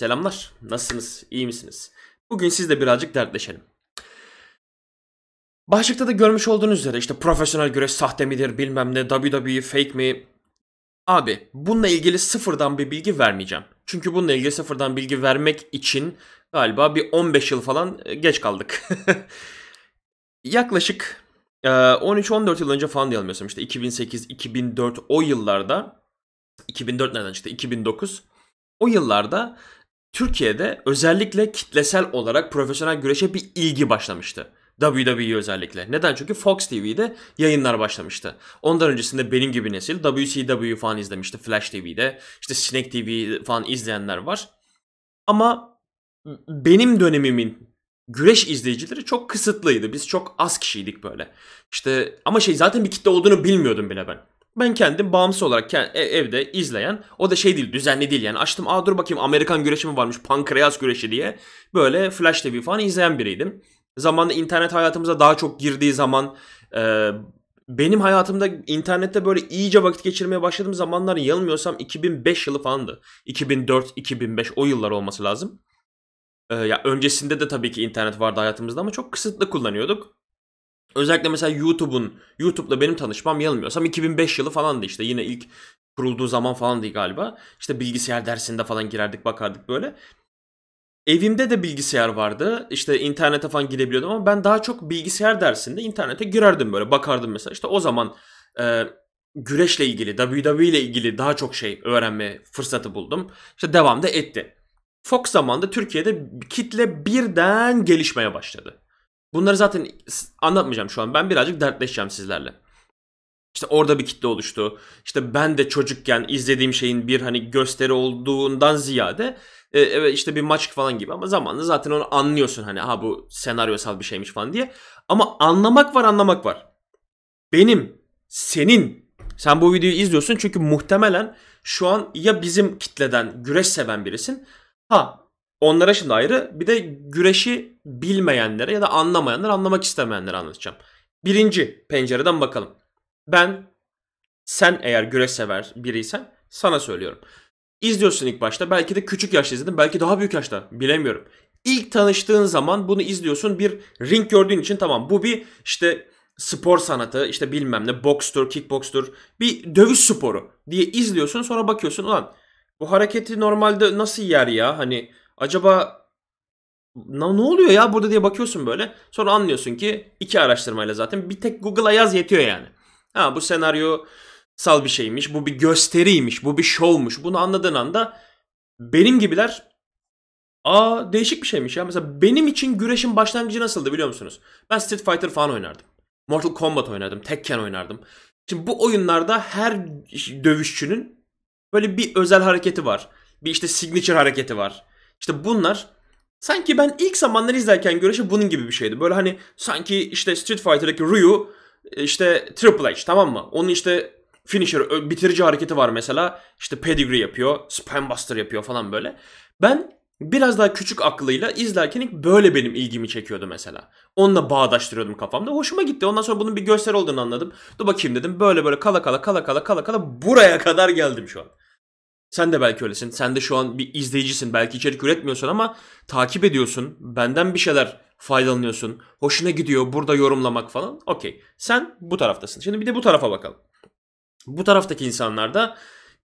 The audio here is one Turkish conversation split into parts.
Selamlar. Nasılsınız? İyi misiniz? Bugün sizle birazcık dertleşelim. Başlıkta da görmüş olduğunuz üzere işte profesyonel güreş sahte midir bilmem ne WWE fake mi? Abi bununla ilgili sıfırdan bir bilgi vermeyeceğim. Çünkü bununla ilgili sıfırdan bilgi vermek için galiba bir 15 yıl falan e, geç kaldık. Yaklaşık 13-14 e, yıl önce falan yanılmıyorsam işte 2008-2004 o yıllarda 2004 nereden çıktı? 2009 o yıllarda Türkiye'de özellikle kitlesel olarak profesyonel güreşe bir ilgi başlamıştı. WWE özellikle. Neden? Çünkü Fox TV'de yayınlar başlamıştı. Ondan öncesinde benim gibi nesil WCW falan izlemişti Flash TV'de. İşte Snake TV falan izleyenler var. Ama benim dönemimin güreş izleyicileri çok kısıtlıydı. Biz çok az kişiydik böyle. İşte ama şey zaten bir kitle olduğunu bilmiyordum bile ben. Ben kendim bağımsız olarak e, evde izleyen o da şey değil düzenli değil yani açtım aa dur bakayım Amerikan güreşi mi varmış pankreas güreşi diye böyle Flash TV falan izleyen biriydim. Zamanla internet hayatımıza daha çok girdiği zaman e, benim hayatımda internette böyle iyice vakit geçirmeye başladığım zamanlar yanılmıyorsam 2005 yılı falandı. 2004-2005 o yıllar olması lazım. Ee, ya öncesinde de tabii ki internet vardı hayatımızda ama çok kısıtlı kullanıyorduk. Özellikle mesela YouTube'un, YouTube'la benim tanışmam yanılmıyorsam 2005 yılı falan falandı işte yine ilk kurulduğu zaman falan falandı galiba. İşte bilgisayar dersinde falan girerdik bakardık böyle. Evimde de bilgisayar vardı. İşte internete falan girebiliyordum ama ben daha çok bilgisayar dersinde internete girerdim böyle bakardım mesela. İşte o zaman e, güreşle ilgili, WWE ile ilgili daha çok şey öğrenme fırsatı buldum. İşte devam da etti. Fox zamanında Türkiye'de kitle birden gelişmeye başladı. Bunları zaten anlatmayacağım şu an. Ben birazcık dertleşeceğim sizlerle. İşte orada bir kitle oluştu. İşte ben de çocukken izlediğim şeyin bir hani gösteri olduğundan ziyade e, evet işte bir maç falan gibi ama zamanla zaten onu anlıyorsun hani ha bu senaryosal bir şeymiş falan diye. Ama anlamak var anlamak var. Benim, senin, sen bu videoyu izliyorsun çünkü muhtemelen şu an ya bizim kitleden güreş seven birisin. Ha Onlara şimdi ayrı. Bir de güreşi bilmeyenlere ya da anlamayanlara, anlamak istemeyenlere anlatacağım. Birinci pencereden bakalım. Ben, sen eğer güreş sever biriysen sana söylüyorum. İzliyorsun ilk başta. Belki de küçük yaşta izledin. Belki daha büyük yaşta. Bilemiyorum. İlk tanıştığın zaman bunu izliyorsun. Bir ring gördüğün için tamam. Bu bir işte spor sanatı işte bilmem ne bokstur, kickbokstur bir dövüş sporu diye izliyorsun. Sonra bakıyorsun ulan bu hareketi normalde nasıl yer ya hani acaba ne, ne oluyor ya burada diye bakıyorsun böyle. Sonra anlıyorsun ki iki araştırmayla zaten bir tek Google'a yaz yetiyor yani. Ha bu senaryo sal bir şeymiş, bu bir gösteriymiş, bu bir şovmuş. Bunu anladığın anda benim gibiler aa değişik bir şeymiş ya. Mesela benim için güreşin başlangıcı nasıldı biliyor musunuz? Ben Street Fighter falan oynardım. Mortal Kombat oynardım, Tekken oynardım. Şimdi bu oyunlarda her dövüşçünün böyle bir özel hareketi var. Bir işte signature hareketi var. İşte bunlar sanki ben ilk zamanları izlerken görüşü bunun gibi bir şeydi. Böyle hani sanki işte Street Fighter'daki Ryu e, işte Triple H tamam mı? Onun işte finisher bitirici hareketi var mesela. İşte pedigree yapıyor, spam buster yapıyor falan böyle. Ben biraz daha küçük aklıyla izlerken ilk böyle benim ilgimi çekiyordu mesela. Onunla bağdaştırıyordum kafamda. Hoşuma gitti. Ondan sonra bunun bir gösteri olduğunu anladım. Dur bakayım dedim. Böyle böyle kala kala kala kala kala kala buraya kadar geldim şu an. Sen de belki öylesin. Sen de şu an bir izleyicisin. Belki içerik üretmiyorsun ama takip ediyorsun. Benden bir şeyler faydalanıyorsun. Hoşuna gidiyor burada yorumlamak falan. Okey. Sen bu taraftasın. Şimdi bir de bu tarafa bakalım. Bu taraftaki insanlar da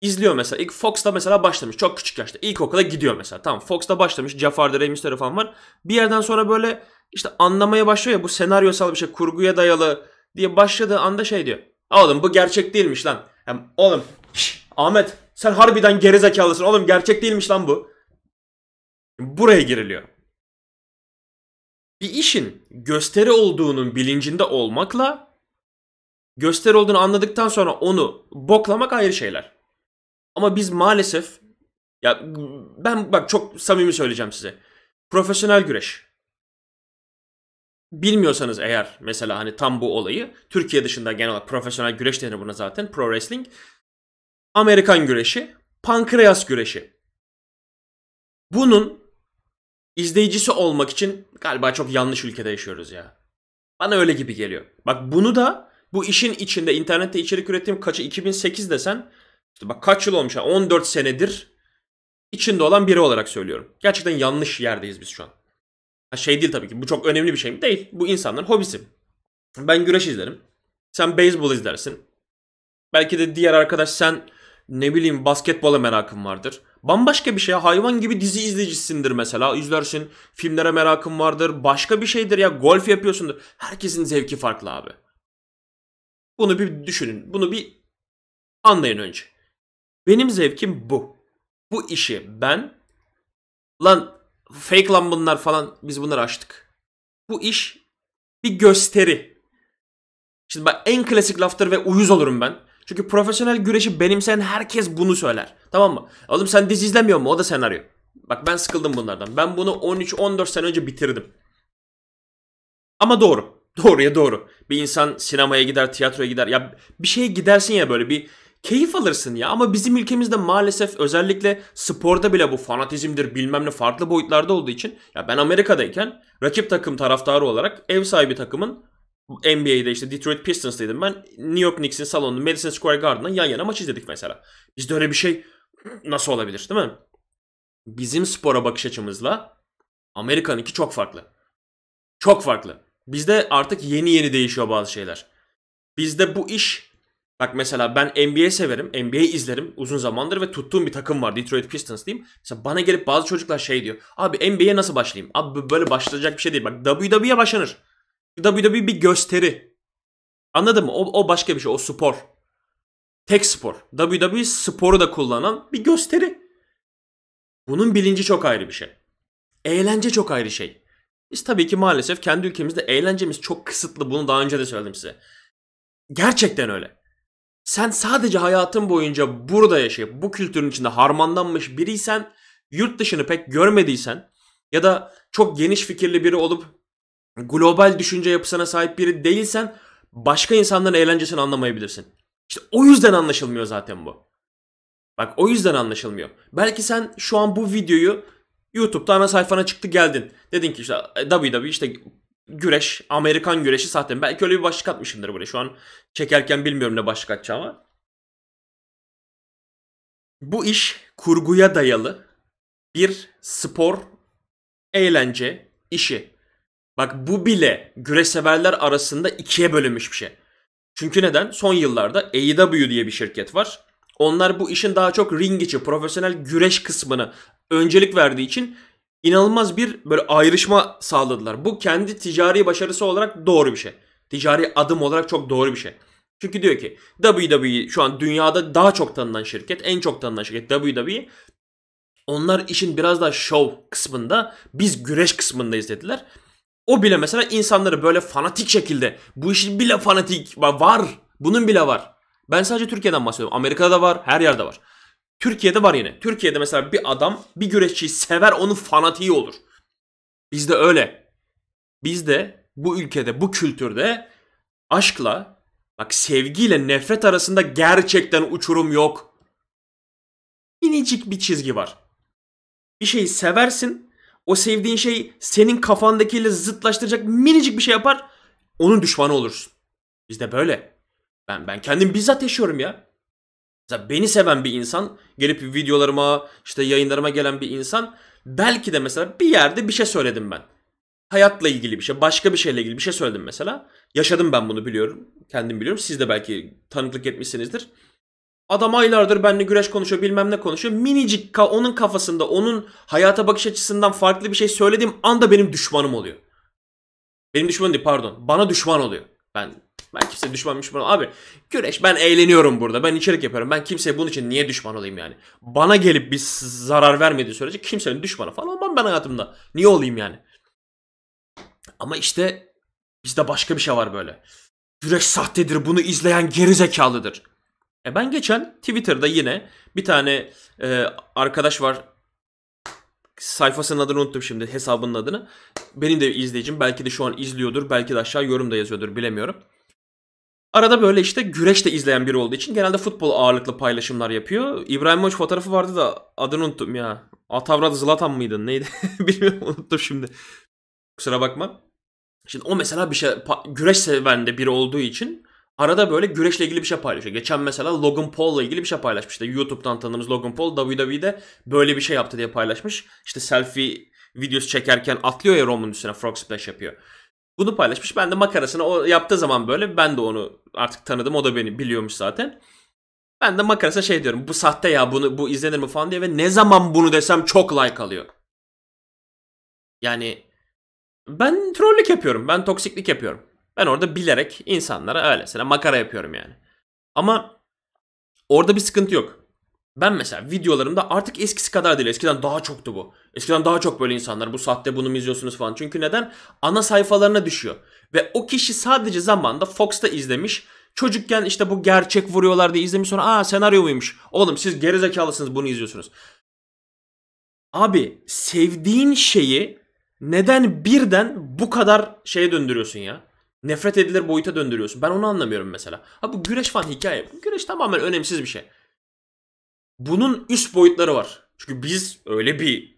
izliyor mesela. İlk Fox'ta mesela başlamış. Çok küçük yaşta. İlkokula gidiyor mesela. Tamam Fox'ta başlamış. Jaffar'da Ray Mysterio falan var. Bir yerden sonra böyle işte anlamaya başlıyor ya bu senaryosal bir şey kurguya dayalı diye başladığı anda şey diyor. Oğlum bu gerçek değilmiş lan. Yani, oğlum şş, Ahmet sen harbiden gerizekalısın oğlum gerçek değilmiş lan bu. Buraya giriliyor. Bir işin gösteri olduğunun bilincinde olmakla gösteri olduğunu anladıktan sonra onu boklamak ayrı şeyler. Ama biz maalesef ya ben bak çok samimi söyleyeceğim size. Profesyonel güreş. Bilmiyorsanız eğer mesela hani tam bu olayı Türkiye dışında genel olarak profesyonel güreş denir buna zaten pro wrestling. Amerikan güreşi, pankreas güreşi. Bunun izleyicisi olmak için galiba çok yanlış ülkede yaşıyoruz ya. Bana öyle gibi geliyor. Bak bunu da bu işin içinde internette içerik ürettiğim kaçı 2008 desen işte bak kaç yıl olmuş ya 14 senedir içinde olan biri olarak söylüyorum. Gerçekten yanlış yerdeyiz biz şu an. Ha şey değil tabii ki bu çok önemli bir şey Değil. Bu insanların hobisi. Ben güreş izlerim. Sen beyzbol izlersin. Belki de diğer arkadaş sen ne bileyim basketbola merakın vardır. Bambaşka bir şey hayvan gibi dizi izleyicisindir mesela izlersin filmlere merakın vardır başka bir şeydir ya golf yapıyorsundur. Herkesin zevki farklı abi. Bunu bir düşünün bunu bir anlayın önce. Benim zevkim bu. Bu işi ben lan fake lan bunlar falan biz bunları açtık. Bu iş bir gösteri. Şimdi bak en klasik laftır ve uyuz olurum ben. Çünkü profesyonel güreşi benimseyen herkes bunu söyler. Tamam mı? Oğlum sen dizi izlemiyor mu? O da senaryo. Bak ben sıkıldım bunlardan. Ben bunu 13-14 sene önce bitirdim. Ama doğru. Doğruya doğru. Bir insan sinemaya gider, tiyatroya gider. Ya bir şeye gidersin ya böyle bir keyif alırsın ya. Ama bizim ülkemizde maalesef özellikle sporda bile bu fanatizmdir bilmem ne farklı boyutlarda olduğu için. Ya ben Amerika'dayken rakip takım taraftarı olarak ev sahibi takımın NBA'de işte Detroit Pistons'taydım ben. New York Knicks'in salonunda, Madison Square Garden'dan yan yana maç izledik mesela. Bizde öyle bir şey nasıl olabilir değil mi? Bizim spora bakış açımızla Amerika'nınki çok farklı. Çok farklı. Bizde artık yeni yeni değişiyor bazı şeyler. Bizde bu iş bak mesela ben NBA severim, NBA izlerim uzun zamandır ve tuttuğum bir takım var Detroit Pistons diyeyim. Mesela bana gelip bazı çocuklar şey diyor. Abi NBA'ye nasıl başlayayım? Abi böyle başlayacak bir şey değil. Bak WWE'ye başlanır. WWE bir gösteri. Anladın mı? O, o başka bir şey. O spor. Tek spor. WWE sporu da kullanan bir gösteri. Bunun bilinci çok ayrı bir şey. Eğlence çok ayrı şey. Biz tabii ki maalesef kendi ülkemizde eğlencemiz çok kısıtlı. Bunu daha önce de söyledim size. Gerçekten öyle. Sen sadece hayatın boyunca burada yaşayıp bu kültürün içinde harmanlanmış biriysen, yurt dışını pek görmediysen ya da çok geniş fikirli biri olup global düşünce yapısına sahip biri değilsen başka insanların eğlencesini anlamayabilirsin. İşte o yüzden anlaşılmıyor zaten bu. Bak o yüzden anlaşılmıyor. Belki sen şu an bu videoyu YouTube'da ana sayfana çıktı geldin. Dedin ki işte WWE e işte güreş, Amerikan güreşi zaten. Belki öyle bir başlık atmışımdır buraya. Şu an çekerken bilmiyorum ne başlık atacağımı. Bu iş kurguya dayalı bir spor, eğlence işi. Bak bu bile güreş severler arasında ikiye bölünmüş bir şey. Çünkü neden? Son yıllarda AEW diye bir şirket var. Onlar bu işin daha çok ring içi, profesyonel güreş kısmını öncelik verdiği için inanılmaz bir böyle ayrışma sağladılar. Bu kendi ticari başarısı olarak doğru bir şey. Ticari adım olarak çok doğru bir şey. Çünkü diyor ki WWE şu an dünyada daha çok tanınan şirket, en çok tanınan şirket WWE. Onlar işin biraz daha show kısmında, biz güreş kısmındayız dediler. O bile mesela insanları böyle fanatik şekilde bu işin bile fanatik var. Bunun bile var. Ben sadece Türkiye'den bahsediyorum. Amerika'da da var, her yerde var. Türkiye'de var yine. Türkiye'de mesela bir adam bir güreşçiyi sever onun fanatiği olur. Bizde öyle. Bizde bu ülkede, bu kültürde aşkla bak sevgiyle nefret arasında gerçekten uçurum yok. Minicik bir çizgi var. Bir şeyi seversin o sevdiğin şey senin kafandakiyle zıtlaştıracak minicik bir şey yapar. Onun düşmanı olursun. Bizde böyle. Ben ben kendim bizzat yaşıyorum ya. Mesela beni seven bir insan gelip videolarıma işte yayınlarıma gelen bir insan belki de mesela bir yerde bir şey söyledim ben. Hayatla ilgili bir şey, başka bir şeyle ilgili bir şey söyledim mesela. Yaşadım ben bunu biliyorum. Kendim biliyorum. Siz de belki tanıklık etmişsinizdir. Adam aylardır benimle güreş konuşuyor bilmem ne konuşuyor. Minicik ka onun kafasında onun hayata bakış açısından farklı bir şey söylediğim anda benim düşmanım oluyor. Benim düşmanım değil pardon. Bana düşman oluyor. Ben ben kimse düşman düşman abi güreş ben eğleniyorum burada. Ben içerik yapıyorum. Ben kimseye bunun için niye düşman olayım yani? Bana gelip bir zarar vermediği sürece kimsenin düşmanı falan olmam ben hayatımda. Niye olayım yani? Ama işte bizde başka bir şey var böyle. Güreş sahtedir. Bunu izleyen geri zekalıdır. E ben geçen Twitter'da yine bir tane e, arkadaş var. Sayfasının adını unuttum şimdi hesabının adını. Benim de izleyicim belki de şu an izliyordur. Belki de aşağı yorumda yazıyordur bilemiyorum. Arada böyle işte güreş de izleyen biri olduğu için genelde futbol ağırlıklı paylaşımlar yapıyor. İbrahim Hoç fotoğrafı vardı da adını unuttum ya. Atavrat Zlatan mıydı neydi bilmiyorum unuttum şimdi. Kusura bakma. Şimdi o mesela bir şey güreş seven de biri olduğu için arada böyle güreşle ilgili bir şey paylaşıyor. Geçen mesela Logan Paul'la ilgili bir şey paylaşmıştı. YouTube'dan tanıdığımız Logan Paul WWE'de böyle bir şey yaptı diye paylaşmış. İşte selfie videosu çekerken atlıyor ya Roman'ın üstüne frog splash yapıyor. Bunu paylaşmış. Ben de makarasını o yaptığı zaman böyle ben de onu artık tanıdım. O da beni biliyormuş zaten. Ben de makarasına şey diyorum. Bu sahte ya bunu bu izlenir mi falan diye ve ne zaman bunu desem çok like alıyor. Yani ben trollük yapıyorum. Ben toksiklik yapıyorum. Ben orada bilerek insanlara öylesine makara yapıyorum yani. Ama orada bir sıkıntı yok. Ben mesela videolarımda artık eskisi kadar değil. Eskiden daha çoktu bu. Eskiden daha çok böyle insanlar bu saatte bunu mu izliyorsunuz falan. Çünkü neden? Ana sayfalarına düşüyor. Ve o kişi sadece zamanda Fox'ta izlemiş. Çocukken işte bu gerçek vuruyorlar diye izlemiş sonra aa senaryo muymuş? Oğlum siz gerizekalısınız bunu izliyorsunuz. Abi sevdiğin şeyi neden birden bu kadar şeye döndürüyorsun ya? nefret edilir boyuta döndürüyorsun. Ben onu anlamıyorum mesela. Ha bu güreş falan hikaye. Bu güreş tamamen önemsiz bir şey. Bunun üst boyutları var. Çünkü biz öyle bir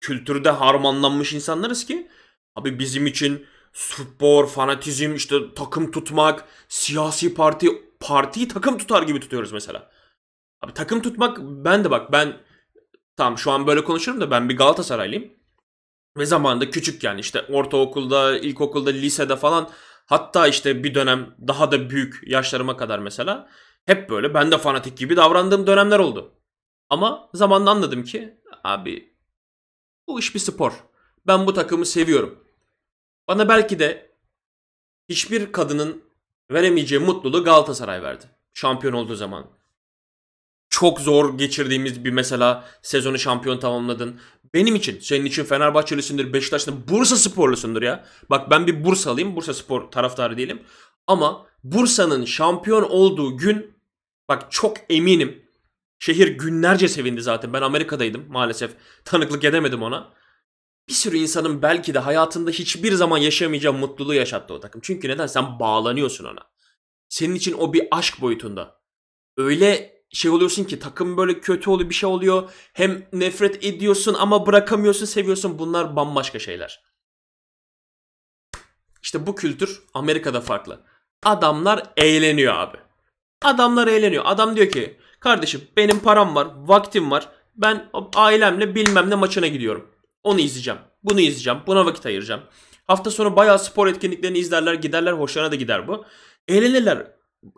kültürde harmanlanmış insanlarız ki abi bizim için spor, fanatizm, işte takım tutmak, siyasi parti, partiyi takım tutar gibi tutuyoruz mesela. Abi takım tutmak ben de bak ben tam şu an böyle konuşurum da ben bir Galatasaraylıyım. Ve zamanında küçük yani işte ortaokulda, ilkokulda, lisede falan Hatta işte bir dönem daha da büyük yaşlarıma kadar mesela hep böyle ben de fanatik gibi davrandığım dönemler oldu. Ama zamanla anladım ki abi bu iş bir spor. Ben bu takımı seviyorum. Bana belki de hiçbir kadının veremeyeceği mutluluğu Galatasaray verdi. Şampiyon olduğu zaman. Çok zor geçirdiğimiz bir mesela sezonu şampiyon tamamladın. Benim için. Senin için Fenerbahçelisindir, Beşiktaşlıdır, Bursa sporlusundur ya. Bak ben bir Bursalıyım. Bursa spor taraftarı değilim. Ama Bursa'nın şampiyon olduğu gün bak çok eminim. Şehir günlerce sevindi zaten. Ben Amerika'daydım maalesef. Tanıklık edemedim ona. Bir sürü insanın belki de hayatında hiçbir zaman yaşamayacağı mutluluğu yaşattı o takım. Çünkü neden? Sen bağlanıyorsun ona. Senin için o bir aşk boyutunda. Öyle şey oluyorsun ki takım böyle kötü oluyor bir şey oluyor. Hem nefret ediyorsun ama bırakamıyorsun seviyorsun. Bunlar bambaşka şeyler. İşte bu kültür Amerika'da farklı. Adamlar eğleniyor abi. Adamlar eğleniyor. Adam diyor ki kardeşim benim param var, vaktim var. Ben ailemle bilmem ne maçına gidiyorum. Onu izleyeceğim. Bunu izleyeceğim. Buna vakit ayıracağım. Hafta sonu bayağı spor etkinliklerini izlerler giderler. Hoşlarına da gider bu. Eğlenirler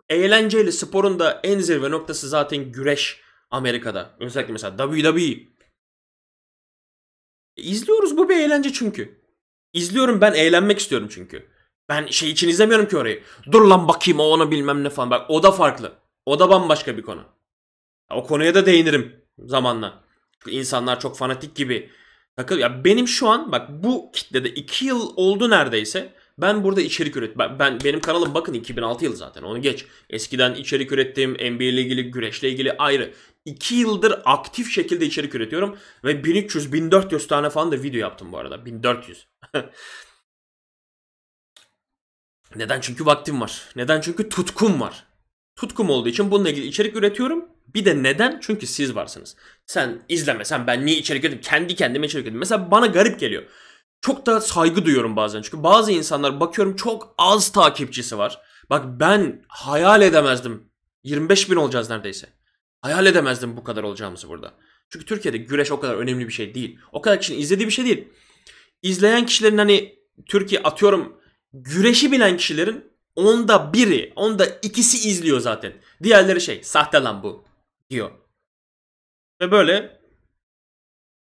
eğlenceyle sporun da en zirve noktası zaten güreş Amerika'da. Özellikle mesela WWE. E, izliyoruz bu bir eğlence çünkü. İzliyorum ben eğlenmek istiyorum çünkü. Ben şey için izlemiyorum ki orayı. Dur lan bakayım o ona bilmem ne falan. Bak o da farklı. O da bambaşka bir konu. O konuya da değinirim zamanla. Çünkü insanlar çok fanatik gibi takılıyor. Ya benim şu an bak bu kitlede 2 yıl oldu neredeyse. Ben burada içerik üret ben, ben benim kanalım bakın 2006 yılı zaten onu geç. Eskiden içerik ürettiğim NBA ile ilgili, güreşle ilgili ayrı. 2 yıldır aktif şekilde içerik üretiyorum ve 1300-1400 tane falan da video yaptım bu arada. 1400. Neden? Çünkü vaktim var. Neden? Çünkü tutkum var. Tutkum olduğu için bununla ilgili içerik üretiyorum. Bir de neden? Çünkü siz varsınız. Sen izlemesen ben niye içerik üretim? Kendi kendime içerik üretim. Mesela bana garip geliyor çok da saygı duyuyorum bazen. Çünkü bazı insanlar bakıyorum çok az takipçisi var. Bak ben hayal edemezdim. 25 bin olacağız neredeyse. Hayal edemezdim bu kadar olacağımızı burada. Çünkü Türkiye'de güreş o kadar önemli bir şey değil. O kadar kişinin izlediği bir şey değil. İzleyen kişilerin hani Türkiye atıyorum güreşi bilen kişilerin onda biri, onda ikisi izliyor zaten. Diğerleri şey sahte lan bu diyor. Ve böyle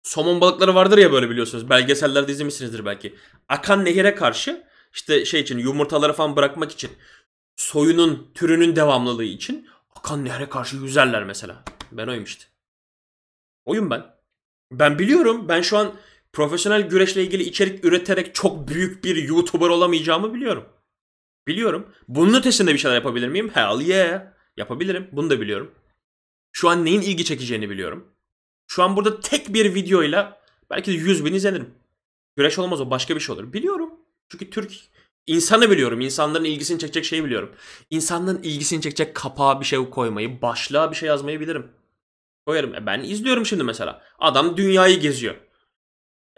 somon balıkları vardır ya böyle biliyorsunuz. Belgesellerde izlemişsinizdir belki. Akan nehire karşı işte şey için yumurtaları falan bırakmak için soyunun türünün devamlılığı için akan nehre karşı yüzerler mesela. Ben oyum işte. Oyum ben. Ben biliyorum. Ben şu an profesyonel güreşle ilgili içerik üreterek çok büyük bir YouTuber olamayacağımı biliyorum. Biliyorum. Bunun ötesinde bir şeyler yapabilir miyim? Hell yeah. Yapabilirim. Bunu da biliyorum. Şu an neyin ilgi çekeceğini biliyorum. Şu an burada tek bir videoyla belki de 100 bin izlenirim. Güreş olmaz o başka bir şey olur. Biliyorum. Çünkü Türk insanı biliyorum. İnsanların ilgisini çekecek şeyi biliyorum. İnsanların ilgisini çekecek kapağa bir şey koymayı, başlığa bir şey yazmayı bilirim. Koyarım. E ben izliyorum şimdi mesela. Adam dünyayı geziyor.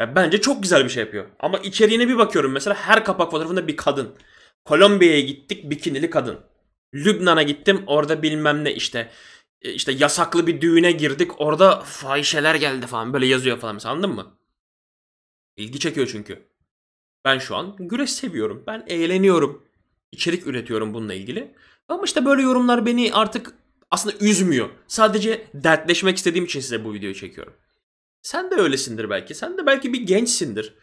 Ya e bence çok güzel bir şey yapıyor. Ama içeriğine bir bakıyorum mesela her kapak fotoğrafında bir kadın. Kolombiya'ya gittik bikinili kadın. Lübnan'a gittim orada bilmem ne işte e, işte yasaklı bir düğüne girdik orada fahişeler geldi falan böyle yazıyor falan mesela anladın mı? İlgi çekiyor çünkü. Ben şu an güreş seviyorum. Ben eğleniyorum. İçerik üretiyorum bununla ilgili. Ama işte böyle yorumlar beni artık aslında üzmüyor. Sadece dertleşmek istediğim için size bu videoyu çekiyorum. Sen de öylesindir belki. Sen de belki bir gençsindir.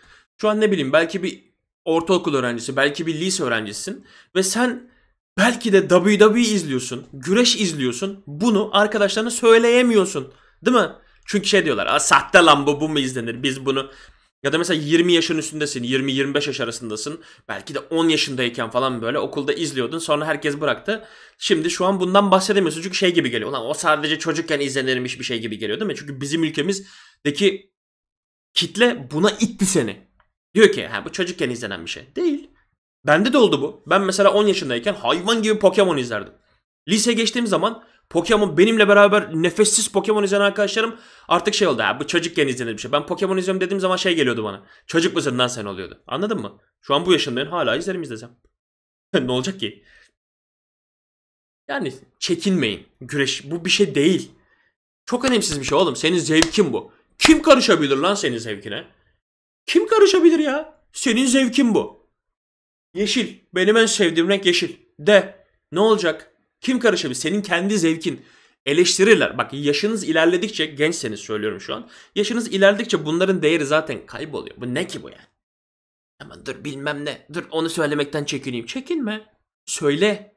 Şu an ne bileyim belki bir ortaokul öğrencisi, belki bir lise öğrencisin ve sen Belki de WWE izliyorsun, güreş izliyorsun. Bunu arkadaşlarına söyleyemiyorsun. Değil mi? Çünkü şey diyorlar. Aa, sahte lan bu, bu mu izlenir? Biz bunu ya da mesela 20 yaşın üstündesin, 20-25 yaş arasındasın. Belki de 10 yaşındayken falan böyle okulda izliyordun. Sonra herkes bıraktı. Şimdi şu an bundan bahsedemiyorsun. Çünkü şey gibi geliyor. Ulan o sadece çocukken izlenirmiş bir şey gibi geliyor değil mi? Çünkü bizim ülkemizdeki kitle buna itti seni. Diyor ki ha bu çocukken izlenen bir şey. Değil. Bende de oldu bu. Ben mesela 10 yaşındayken hayvan gibi Pokemon izlerdim. Lise geçtiğim zaman Pokemon benimle beraber nefessiz Pokemon izleyen arkadaşlarım artık şey oldu. Ya, bu çocukken izlenir bir şey. Ben Pokemon izliyorum dediğim zaman şey geliyordu bana. Çocuk mısın lan sen oluyordu. Anladın mı? Şu an bu yaşındayım hala izlerim izlesem. ne olacak ki? Yani çekinmeyin. Güreş bu bir şey değil. Çok önemsiz bir şey oğlum. Senin zevkin bu. Kim karışabilir lan senin zevkine? Kim karışabilir ya? Senin zevkin bu. Yeşil. Benim en sevdiğim renk yeşil. De. Ne olacak? Kim karışabilir? Senin kendi zevkin. Eleştirirler. Bak yaşınız ilerledikçe gençseniz söylüyorum şu an. Yaşınız ilerledikçe bunların değeri zaten kayboluyor. Bu ne ki bu yani? Ama dur bilmem ne. Dur onu söylemekten çekineyim. Çekinme. Söyle.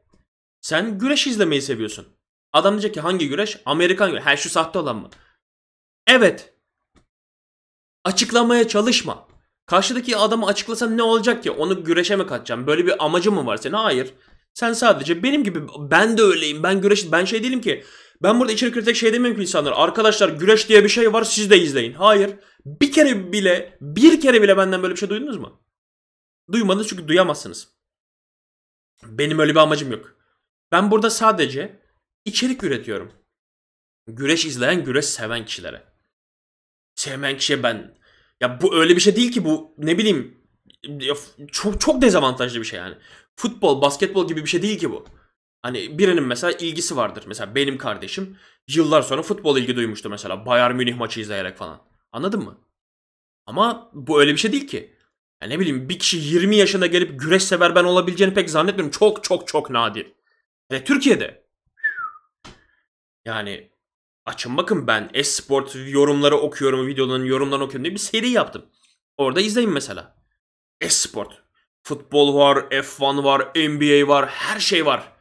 Sen güreş izlemeyi seviyorsun. Adam diyecek ki hangi güreş? Amerikan güreş. Her şu sahte olan mı? Evet. Açıklamaya çalışma. Karşıdaki adamı açıklasan ne olacak ki? Onu güreşe mi katacaksın? Böyle bir amacı mı var senin? Hayır. Sen sadece benim gibi ben de öyleyim. Ben güreş ben şey değilim ki. Ben burada içerik kritik şey demiyorum ki insanlar. Arkadaşlar güreş diye bir şey var siz de izleyin. Hayır. Bir kere bile bir kere bile benden böyle bir şey duydunuz mu? Duymadınız çünkü duyamazsınız. Benim öyle bir amacım yok. Ben burada sadece içerik üretiyorum. Güreş izleyen, güreş seven kişilere. Sevmeyen kişiye ben ya bu öyle bir şey değil ki bu ne bileyim çok çok dezavantajlı bir şey yani. Futbol, basketbol gibi bir şey değil ki bu. Hani birinin mesela ilgisi vardır. Mesela benim kardeşim yıllar sonra futbol ilgi duymuştu mesela Bayern Münih maçı izleyerek falan. Anladın mı? Ama bu öyle bir şey değil ki. Yani ne bileyim bir kişi 20 yaşında gelip güreş sever ben olabileceğini pek zannetmiyorum. Çok çok çok nadir. Ve Türkiye'de. Yani Açın bakın ben esport yorumları okuyorum, videoların yorumlarını okuyorum diye bir seri yaptım. Orada izleyin mesela. Esport. Futbol var, F1 var, NBA var, her şey var.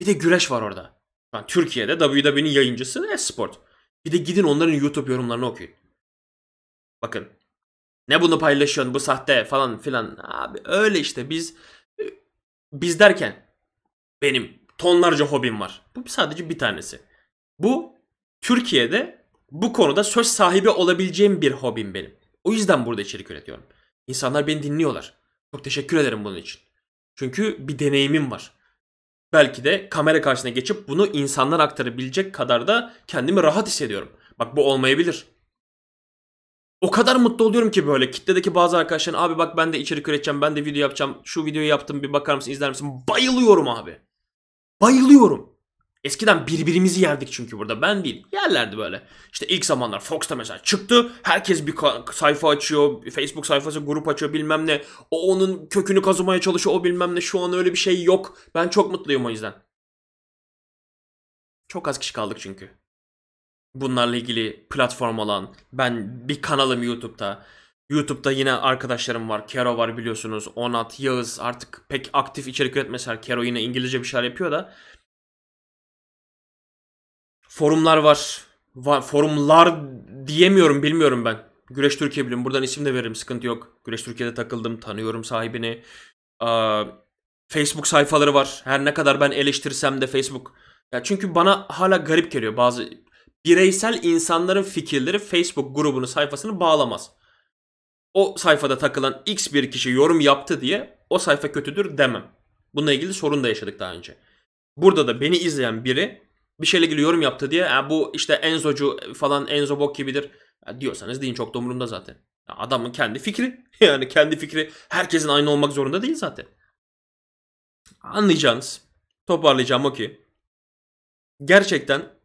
Bir de güreş var orada. Yani Türkiye'de WWE'nin yayıncısı Esport. Bir de gidin onların YouTube yorumlarını okuyun. Bakın. Ne bunu paylaşıyorsun bu sahte falan filan. Abi öyle işte biz e, biz derken benim tonlarca hobim var. Bu sadece bir tanesi. Bu Türkiye'de bu konuda söz sahibi olabileceğim bir hobim benim. O yüzden burada içerik üretiyorum. İnsanlar beni dinliyorlar. Çok teşekkür ederim bunun için. Çünkü bir deneyimim var. Belki de kamera karşısına geçip bunu insanlar aktarabilecek kadar da kendimi rahat hissediyorum. Bak bu olmayabilir. O kadar mutlu oluyorum ki böyle kitledeki bazı arkadaşların abi bak ben de içerik üreteceğim, ben de video yapacağım, şu videoyu yaptım bir bakar mısın, izler misin? Bayılıyorum abi. Bayılıyorum. Eskiden birbirimizi yerdik çünkü burada. Ben değil. Yerlerdi böyle. İşte ilk zamanlar Fox'ta mesela çıktı. Herkes bir sayfa açıyor. Facebook sayfası grup açıyor bilmem ne. O onun kökünü kazımaya çalışıyor. O bilmem ne. Şu an öyle bir şey yok. Ben çok mutluyum o yüzden. Çok az kişi kaldık çünkü. Bunlarla ilgili platform olan. Ben bir kanalım YouTube'da. YouTube'da yine arkadaşlarım var. Kero var biliyorsunuz. Onat, Yağız artık pek aktif içerik üretmeseler. Kero yine İngilizce bir şeyler yapıyor da forumlar var. var. Forumlar diyemiyorum bilmiyorum ben. Güreş Türkiye bilim. Buradan isim de veririm sıkıntı yok. Güreş Türkiye'de takıldım. Tanıyorum sahibini. Ee, Facebook sayfaları var. Her ne kadar ben eleştirsem de Facebook. Ya çünkü bana hala garip geliyor bazı bireysel insanların fikirleri Facebook grubunu sayfasını bağlamaz. O sayfada takılan X bir kişi yorum yaptı diye o sayfa kötüdür demem. Bununla ilgili sorun da yaşadık daha önce. Burada da beni izleyen biri bir şeyle ilgili yorum yaptı diye bu işte Enzo'cu falan Enzo bok gibidir diyorsanız deyin çok da umurumda zaten. adamın kendi fikri yani kendi fikri herkesin aynı olmak zorunda değil zaten. Anlayacağınız toparlayacağım o ki gerçekten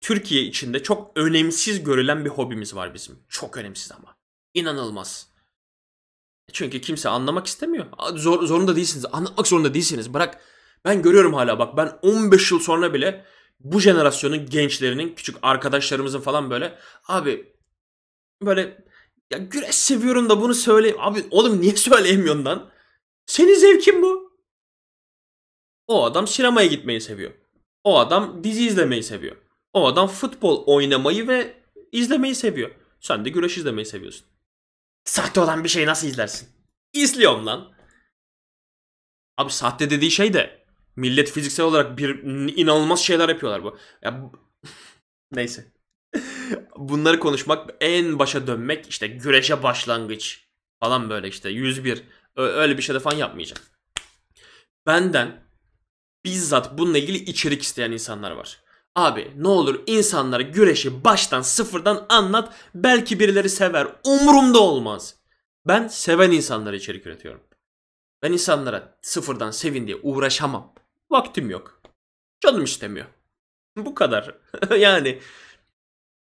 Türkiye içinde çok önemsiz görülen bir hobimiz var bizim. Çok önemsiz ama. İnanılmaz. Çünkü kimse anlamak istemiyor. Zor, zorunda değilsiniz. Anlatmak zorunda değilsiniz. Bırak. Ben görüyorum hala bak ben 15 yıl sonra bile bu jenerasyonun gençlerinin küçük arkadaşlarımızın falan böyle abi böyle ya güreş seviyorum da bunu söyleyeyim. Abi oğlum niye söyleyemiyorsun lan? Senin zevkin bu. O adam sinemaya gitmeyi seviyor. O adam dizi izlemeyi seviyor. O adam futbol oynamayı ve izlemeyi seviyor. Sen de güreş izlemeyi seviyorsun. Sahte olan bir şey nasıl izlersin? İzliyorum lan. Abi sahte dediği şey de Millet fiziksel olarak bir inanılmaz şeyler yapıyorlar bu. Ya, neyse. Bunları konuşmak en başa dönmek işte güreşe başlangıç falan böyle işte 101 öyle bir şey de falan yapmayacağım. Benden bizzat bununla ilgili içerik isteyen insanlar var. Abi ne olur insanlara güreşi baştan sıfırdan anlat. Belki birileri sever. Umurumda olmaz. Ben seven insanlara içerik üretiyorum. Ben insanlara sıfırdan sevin diye uğraşamam. Vaktim yok. Canım istemiyor. Bu kadar. yani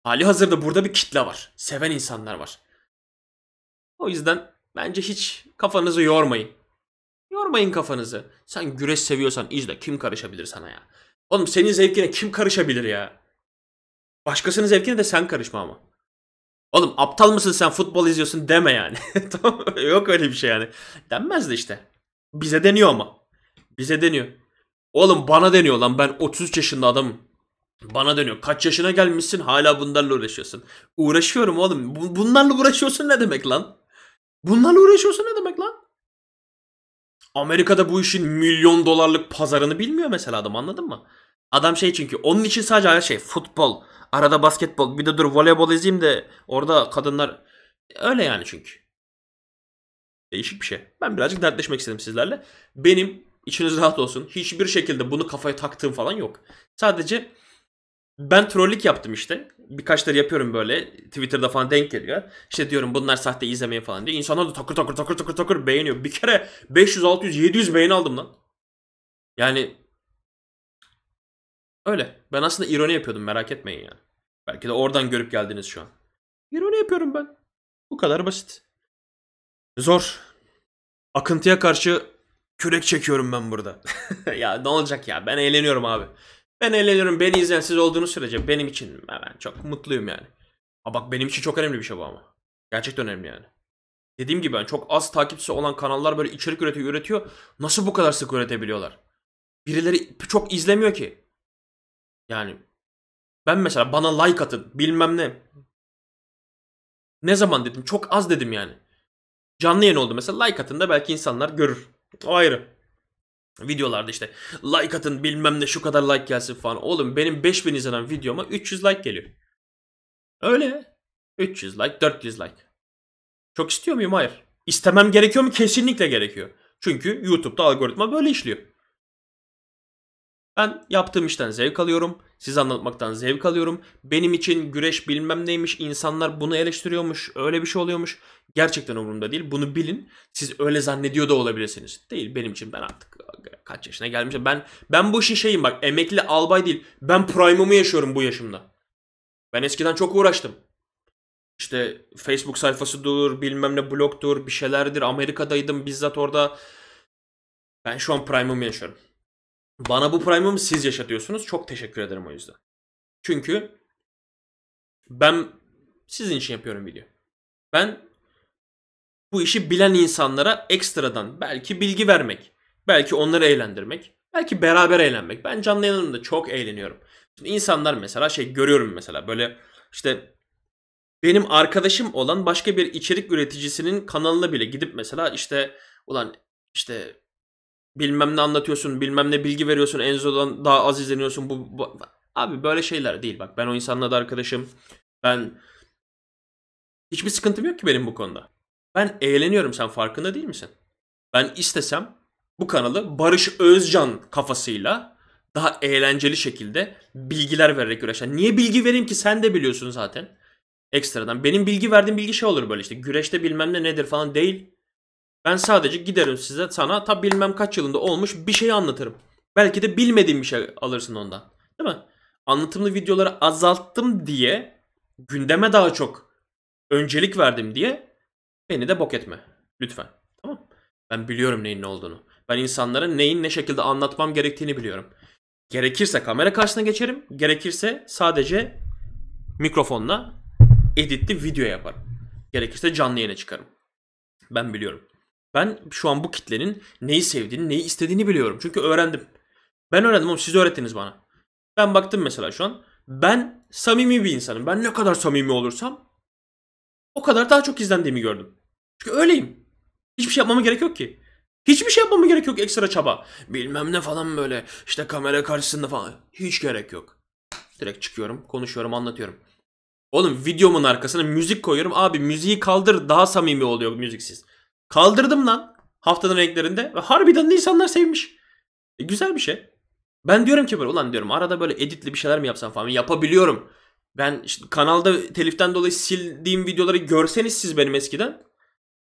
hali hazırda burada bir kitle var. Seven insanlar var. O yüzden bence hiç kafanızı yormayın. Yormayın kafanızı. Sen güreş seviyorsan izle kim karışabilir sana ya. Oğlum senin zevkine kim karışabilir ya? Başkasının zevkine de sen karışma ama. Oğlum aptal mısın sen futbol izliyorsun deme yani. Yok öyle bir şey yani. Denmez de işte. Bize deniyor ama. Bize deniyor. Oğlum bana deniyor lan ben 33 yaşında adamım. Bana dönüyor. Kaç yaşına gelmişsin hala bunlarla uğraşıyorsun. Uğraşıyorum oğlum. Bu, bunlarla uğraşıyorsun ne demek lan? Bunlarla uğraşıyorsun ne demek lan? Amerika'da bu işin milyon dolarlık pazarını bilmiyor mesela adam anladın mı? Adam şey çünkü onun için sadece her şey futbol, arada basketbol, bir de dur voleybol izleyeyim de orada kadınlar öyle yani çünkü. Değişik bir şey. Ben birazcık dertleşmek istedim sizlerle. Benim İçiniz rahat olsun. Hiçbir şekilde bunu kafaya taktığım falan yok. Sadece ben trollük yaptım işte. Birkaçları yapıyorum böyle. Twitter'da falan denk geliyor. İşte diyorum bunlar sahte izlemeyin falan diye. İnsanlar da takır takır takır takır takır beğeniyor. Bir kere 500, 600, 700 beğeni aldım lan. Yani öyle. Ben aslında ironi yapıyordum merak etmeyin yani. Belki de oradan görüp geldiniz şu an. İroni yapıyorum ben. Bu kadar basit. Zor. Akıntıya karşı Kürek çekiyorum ben burada. ya ne olacak ya ben eğleniyorum abi. Ben eğleniyorum beni izleyen siz olduğunuz sürece benim için ben çok mutluyum yani. Ha bak benim için çok önemli bir şey bu ama. Gerçekten önemli yani. Dediğim gibi ben çok az takipçisi olan kanallar böyle içerik üretiyor üretiyor. Nasıl bu kadar sık üretebiliyorlar? Birileri çok izlemiyor ki. Yani ben mesela bana like atın bilmem ne. Ne zaman dedim çok az dedim yani. Canlı yayın oldu mesela like atın da belki insanlar görür. O ayrı. Videolarda işte like atın bilmem ne şu kadar like gelsin falan. Oğlum benim 5000 izlenen videoma 300 like geliyor. Öyle. 300 like 400 like. Çok istiyor muyum? Hayır. İstemem gerekiyor mu? Kesinlikle gerekiyor. Çünkü YouTube'da algoritma böyle işliyor. Ben yaptığım işten zevk alıyorum. Siz anlatmaktan zevk alıyorum. Benim için güreş bilmem neymiş. insanlar bunu eleştiriyormuş. Öyle bir şey oluyormuş. Gerçekten umurumda değil. Bunu bilin. Siz öyle zannediyor da olabilirsiniz. Değil benim için ben artık kaç yaşına gelmişim. Ben ben bu işin şeyim bak emekli albay değil. Ben prime'ımı yaşıyorum bu yaşımda. Ben eskiden çok uğraştım. İşte Facebook sayfası dur, bilmem ne blogdur, bir şeylerdir. Amerika'daydım bizzat orada. Ben şu an prime'ımı yaşıyorum. Bana bu prime'ımı siz yaşatıyorsunuz. Çok teşekkür ederim o yüzden. Çünkü ben sizin için yapıyorum video. Ben bu işi bilen insanlara ekstradan belki bilgi vermek, belki onları eğlendirmek, belki beraber eğlenmek. Ben canlı yayınlarımda çok eğleniyorum. Şimdi insanlar mesela şey görüyorum mesela böyle işte benim arkadaşım olan başka bir içerik üreticisinin kanalına bile gidip mesela işte ulan işte bilmem ne anlatıyorsun, bilmem ne bilgi veriyorsun, Enzo'dan daha az izleniyorsun. Bu, bu abi böyle şeyler değil bak. Ben o insanla da arkadaşım. Ben hiçbir sıkıntım yok ki benim bu konuda. Ben eğleniyorum sen farkında değil misin? Ben istesem bu kanalı Barış Özcan kafasıyla daha eğlenceli şekilde bilgiler vererek güreşen. Niye bilgi vereyim ki sen de biliyorsun zaten. Ekstradan. Benim bilgi verdiğim bilgi şey olur böyle işte güreşte bilmem ne nedir falan değil. Ben sadece giderim size sana ta bilmem kaç yılında olmuş bir şey anlatırım. Belki de bilmediğin bir şey alırsın ondan. Değil mi? Anlatımlı videoları azalttım diye gündeme daha çok öncelik verdim diye beni de bok etme. Lütfen. Tamam Ben biliyorum neyin ne olduğunu. Ben insanlara neyin ne şekilde anlatmam gerektiğini biliyorum. Gerekirse kamera karşısına geçerim. Gerekirse sadece mikrofonla editli video yaparım. Gerekirse canlı yayına çıkarım. Ben biliyorum. Ben şu an bu kitlenin neyi sevdiğini, neyi istediğini biliyorum. Çünkü öğrendim. Ben öğrendim ama siz öğrettiniz bana. Ben baktım mesela şu an. Ben samimi bir insanım. Ben ne kadar samimi olursam o kadar daha çok izlendiğimi gördüm. Çünkü öyleyim. Hiçbir şey yapmama gerek yok ki. Hiçbir şey yapmama gerek yok ekstra çaba. Bilmem ne falan böyle. işte kamera karşısında falan. Hiç gerek yok. Direkt çıkıyorum, konuşuyorum, anlatıyorum. Oğlum videomun arkasına müzik koyuyorum. Abi müziği kaldır daha samimi oluyor müziksiz. Kaldırdım lan haftanın renklerinde. Ve harbiden de insanlar sevmiş. E, güzel bir şey. Ben diyorum ki böyle ulan diyorum arada böyle editli bir şeyler mi yapsam falan yapabiliyorum. Ben işte kanalda teliften dolayı sildiğim videoları görseniz siz benim eskiden.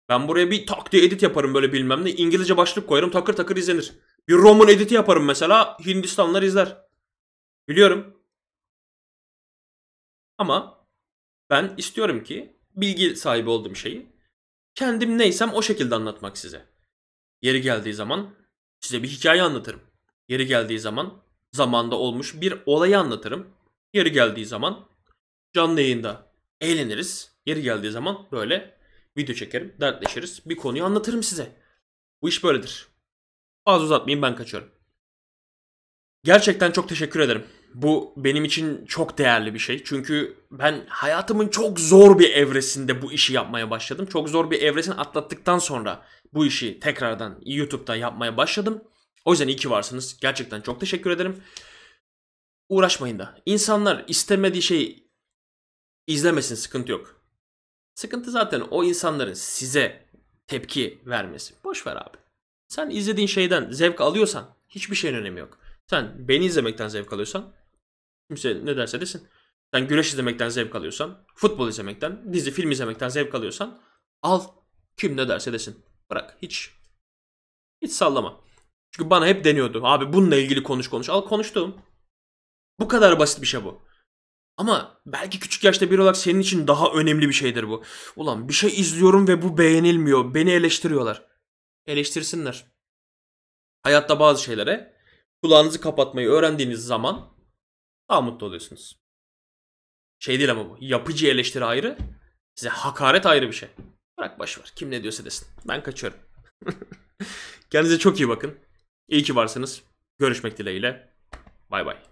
Ben buraya bir tak diye edit yaparım böyle bilmem ne. İngilizce başlık koyarım takır takır izlenir. Bir Roman editi yaparım mesela Hindistanlar izler. Biliyorum. Ama ben istiyorum ki bilgi sahibi olduğum şeyi Kendim neysem o şekilde anlatmak size. Yeri geldiği zaman size bir hikaye anlatırım. Yeri geldiği zaman zamanda olmuş bir olayı anlatırım. Yeri geldiği zaman canlı yayında eğleniriz. Yeri geldiği zaman böyle video çekerim, dertleşiriz. Bir konuyu anlatırım size. Bu iş böyledir. Fazla uzatmayayım ben kaçıyorum. Gerçekten çok teşekkür ederim. Bu benim için çok değerli bir şey. Çünkü ben hayatımın çok zor bir evresinde bu işi yapmaya başladım. Çok zor bir evresini atlattıktan sonra bu işi tekrardan YouTube'da yapmaya başladım. O yüzden iyi ki varsınız. Gerçekten çok teşekkür ederim. Uğraşmayın da. İnsanlar istemediği şeyi izlemesin sıkıntı yok. Sıkıntı zaten o insanların size tepki vermesi. Boş ver abi. Sen izlediğin şeyden zevk alıyorsan hiçbir şeyin önemi yok. Sen beni izlemekten zevk alıyorsan Kimse ne derse desin. Sen güreş izlemekten zevk alıyorsan, futbol izlemekten, dizi film izlemekten zevk alıyorsan al. Kim ne derse desin. Bırak hiç. Hiç sallama. Çünkü bana hep deniyordu. Abi bununla ilgili konuş konuş. Al konuştum. Bu kadar basit bir şey bu. Ama belki küçük yaşta bir olarak senin için daha önemli bir şeydir bu. Ulan bir şey izliyorum ve bu beğenilmiyor. Beni eleştiriyorlar. Eleştirsinler. Hayatta bazı şeylere kulağınızı kapatmayı öğrendiğiniz zaman daha mutlu oluyorsunuz. Şey değil ama bu. Yapıcı eleştiri ayrı. Size hakaret ayrı bir şey. Bırak baş var. Kim ne diyorsa desin. Ben kaçıyorum. Kendinize çok iyi bakın. İyi ki varsınız. Görüşmek dileğiyle. Bay bay.